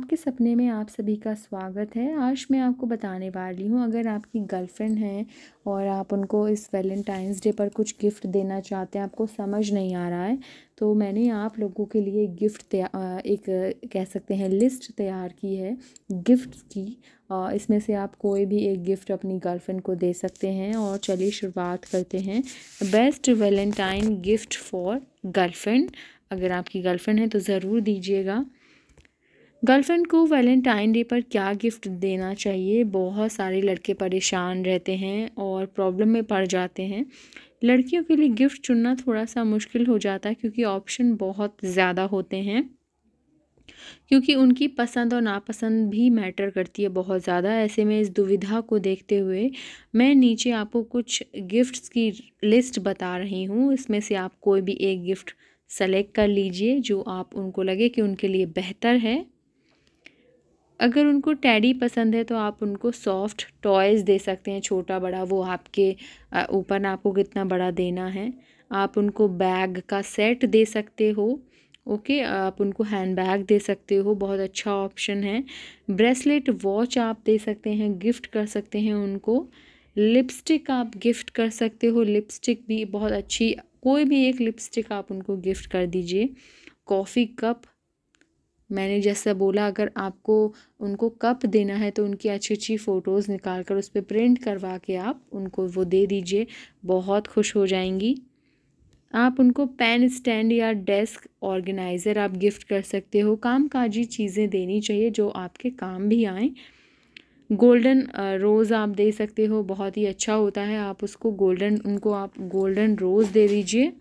आपके सपने में आप सभी का स्वागत है आज मैं आपको बताने वाली हूँ अगर आपकी गर्लफ्रेंड है और आप उनको इस वैलेंटाइंस डे पर कुछ गिफ्ट देना चाहते हैं आपको समझ नहीं आ रहा है तो मैंने आप लोगों के लिए गिफ्ट एक कह सकते हैं लिस्ट तैयार की है गिफ्ट की इसमें से आप कोई भी एक गिफ्ट अपनी गर्लफ्रेंड को दे सकते हैं और चलिए शुरुआत करते हैं best Valentine gift for girlfriend अगर आपकी गर्लफ्रेंड है तो ज़रूर दीजिएगा गर्लफ्रेंड को वैलेंटाइन डे पर क्या गिफ्ट देना चाहिए बहुत सारे लड़के परेशान रहते हैं और प्रॉब्लम में पड़ जाते हैं लड़कियों के लिए गिफ्ट चुनना थोड़ा सा मुश्किल हो जाता है क्योंकि ऑप्शन बहुत ज़्यादा होते हैं क्योंकि उनकी पसंद और नापसंद भी मैटर करती है बहुत ज़्यादा ऐसे में इस दुविधा को देखते हुए मैं नीचे आपको कुछ गिफ्ट्स की लिस्ट बता रही हूँ इसमें से आप कोई भी एक गिफ्ट सेलेक्ट कर लीजिए जो आप उनको लगे कि उनके लिए बेहतर है अगर उनको टैडी पसंद है तो आप उनको सॉफ्ट टॉयज़ दे सकते हैं छोटा बड़ा वो आपके ऊपर आपको कितना बड़ा देना है आप उनको बैग का सेट दे सकते हो ओके आप उनको हैंड बैग दे सकते हो बहुत अच्छा ऑप्शन है ब्रेसलेट वॉच आप दे सकते हैं गिफ्ट कर सकते हैं उनको लिपस्टिक आप गिफ्ट कर सकते हो लिपस्टिक भी बहुत अच्छी कोई भी एक लिपस्टिक आप उनको गिफ्ट कर दीजिए कॉफ़ी कप मैंने जैसा बोला अगर आपको उनको कप देना है तो उनकी अच्छी अच्छी फ़ोटोज़ निकाल कर उस पर प्रिंट करवा के आप उनको वो दे दीजिए बहुत खुश हो जाएंगी आप उनको पेन स्टैंड या डेस्क ऑर्गेनाइज़र आप गिफ्ट कर सकते हो काम काजी चीज़ें देनी चाहिए जो आपके काम भी आएँ गोल्डन रोज़ आप दे सकते हो बहुत ही अच्छा होता है आप उसको गोल्डन उनको आप गोल्डन रोज़ दे दीजिए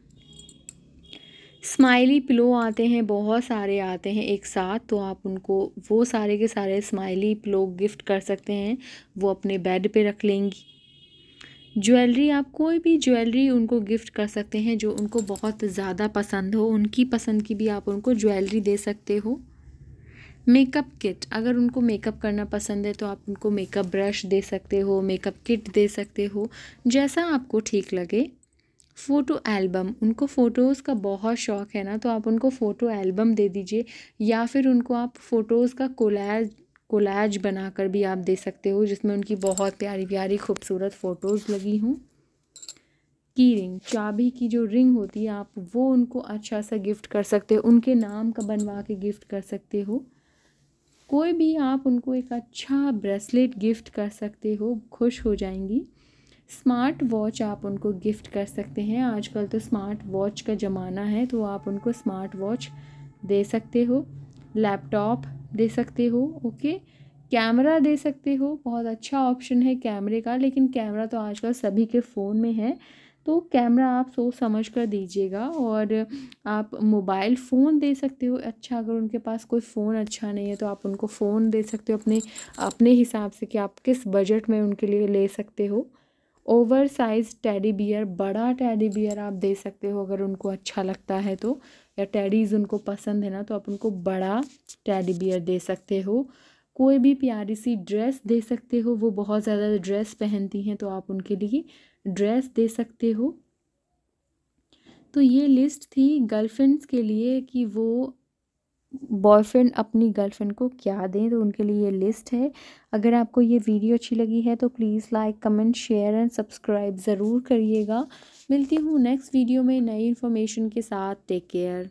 स्माइली पिलो आते हैं बहुत सारे आते हैं एक साथ तो आप उनको वो सारे के सारे स्माइली पिलो गिफ्ट कर सकते हैं वो अपने बेड पे रख लेंगी ज्वेलरी आप कोई भी ज्वेलरी उनको गिफ्ट कर सकते हैं जो उनको बहुत ज़्यादा पसंद हो उनकी पसंद की भी आप उनको ज्वेलरी दे सकते हो मेकअप किट अगर उनको मेकअप करना पसंद है तो आप उनको मेकअप ब्रश दे सकते हो मेकअप किट दे सकते हो जैसा आपको ठीक लगे फ़ोटो एल्बम उनको फ़ोटोज़ का बहुत शौक़ है ना तो आप उनको फ़ोटो एल्बम दे दीजिए या फिर उनको आप फ़ोटोज़ का कोलैज कोलैज बनाकर भी आप दे सकते हो जिसमें उनकी बहुत प्यारी प्यारी खूबसूरत फ़ोटोज़ लगी हूँ की रिंग चाबी की जो रिंग होती है आप वो उनको अच्छा सा गिफ्ट कर सकते हो उनके नाम का बनवा के गिफ्ट कर सकते हो कोई भी आप उनको एक अच्छा ब्रेसलेट गिफ्ट कर सकते हो खुश हो जाएंगी स्मार्ट वॉच आप उनको गिफ्ट कर सकते हैं आजकल तो स्मार्ट वॉच का ज़माना है तो आप उनको स्मार्ट वॉच दे सकते हो लैपटॉप दे सकते हो ओके कैमरा दे सकते हो बहुत अच्छा ऑप्शन है कैमरे का लेकिन कैमरा तो आजकल सभी के फ़ोन में है तो कैमरा आप सोच समझ कर दीजिएगा और आप मोबाइल फ़ोन दे सकते हो अच्छा अगर उनके पास कोई फ़ोन अच्छा नहीं है तो आप उनको फ़ोन दे सकते हो अपने अपने हिसाब से कि आप किस बजट में उनके लिए ले सकते हो ओवर साइज़ टैडी बियर बड़ा टैडी बियर आप दे सकते हो अगर उनको अच्छा लगता है तो या टैडीज़ उनको पसंद है ना तो आप उनको बड़ा टैडी बियर दे सकते हो कोई भी प्यारी सी ड्रेस दे सकते हो वो बहुत ज़्यादा ड्रेस पहनती हैं तो आप उनके लिए ड्रेस दे सकते हो तो ये लिस्ट थी गर्लफ्रेंड्स के लिए कि वो बॉयफ्रेंड अपनी गर्लफ्रेंड को क्या दें तो उनके लिए ये लिस्ट है अगर आपको ये वीडियो अच्छी लगी है तो please like comment share and subscribe ज़रूर करिएगा मिलती हूँ नेक्स्ट वीडियो में नई इन्फॉर्मेशन के साथ टेक केयर